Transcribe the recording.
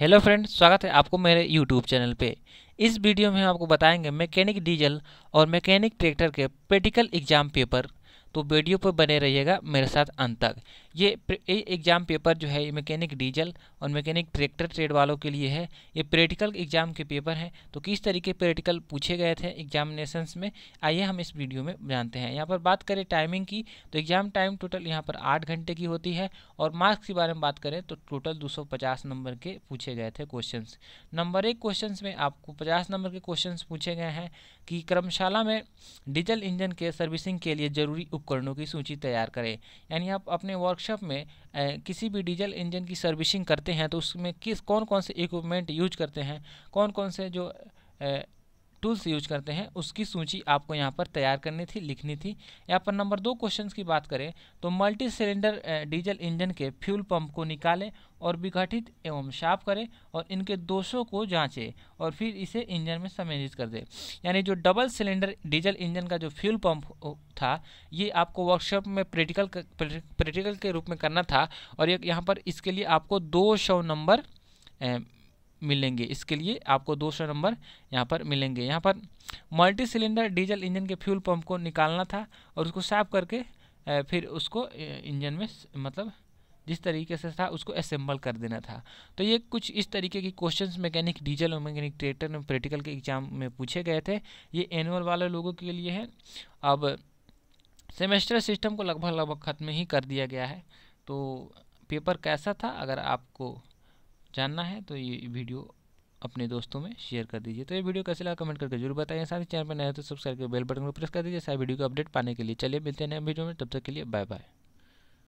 hello friend स्वागत है आपको मेरे यूट्यूब चैनल पे इस वीडियो में हम आपको बताएंगे मैकेनिक डीजल और मैकेनिक ट्रैक्टर के प्रैक्टिकल एग्जाम पेपर तो वीडियो पर बने रहिएगा मेरे साथ अंत तक ये एग्ज़ाम पेपर जो है ये मैकेनिक डीजल और मैकेनिक ट्रैक्टर ट्रेड वालों के लिए है ये प्रैक्टिकल एग्ज़ाम के पेपर हैं तो किस तरीके प्रैक्टिकल पूछे गए थे एग्जामिनेशन में आइए हम इस वीडियो में जानते हैं यहाँ पर बात करें टाइमिंग की तो एग्ज़ाम टाइम टोटल यहाँ पर आठ घंटे की होती है और मार्क्स के बारे में बात करें तो टोटल दो नंबर के पूछे गए थे क्वेश्चन नंबर एक क्वेश्चन में आपको पचास नंबर के क्वेश्चन पूछे गए हैं कि कर्मशाला में डीजल इंजन के सर्विसिंग के लिए जरूरी उपकरणों की सूची तैयार करें यानी आप अपने वर्क वर्कशॉप में किसी भी डीजल इंजन की सर्विसिंग करते हैं तो उसमें किस कौन कौन से इक्विपमेंट यूज करते हैं कौन कौन से जो टूल्स यूज करते हैं उसकी सूची आपको यहाँ पर तैयार करनी थी लिखनी थी यहाँ पर नंबर दो क्वेश्चन की बात करें तो मल्टी सिलेंडर डीजल इंजन के फ्यूल पंप को निकालें और विघटित एवं साफ करें और इनके दोषों को जांचें और फिर इसे इंजन में सम्मिलित कर दें यानी जो डबल सिलेंडर डीजल इंजन का जो फ्यूल पंप था ये आपको वर्कशॉप में प्रैक्टिकल प्रैक्टिकल के रूप में करना था और यहाँ पर इसके लिए आपको दो नंबर मिलेंगे इसके लिए आपको दो सौ नंबर यहाँ पर मिलेंगे यहाँ पर मल्टी सिलेंडर डीजल इंजन के फ्यूल पंप को निकालना था और उसको साफ करके फिर उसको इंजन में मतलब जिस तरीके से था उसको असेंबल कर देना था तो ये कुछ इस तरीके के क्वेश्चंस मैकेनिक डीजल और मैकेनिक ट्रेटर में प्रैक्टिकल के एग्जाम में पूछे गए थे ये एनुअल वाले लोगों के लिए है अब सेमेस्टर सिस्टम को लगभग लगभग ख़त्म ही कर दिया गया है तो पेपर कैसा था अगर आपको जानना है तो ये वीडियो अपने दोस्तों में शेयर कर दीजिए तो ये वीडियो कैसे लगा कमेंट करके जरूर बताइए साथ ही चैनल पर नए तो सब्सक्राइब कर बेल बटन को प्रेस कर दीजिए सारे वीडियो को अपडेट पाने के लिए चलिए मिलते हैं नए वीडियो में तब तक के लिए बाय बाय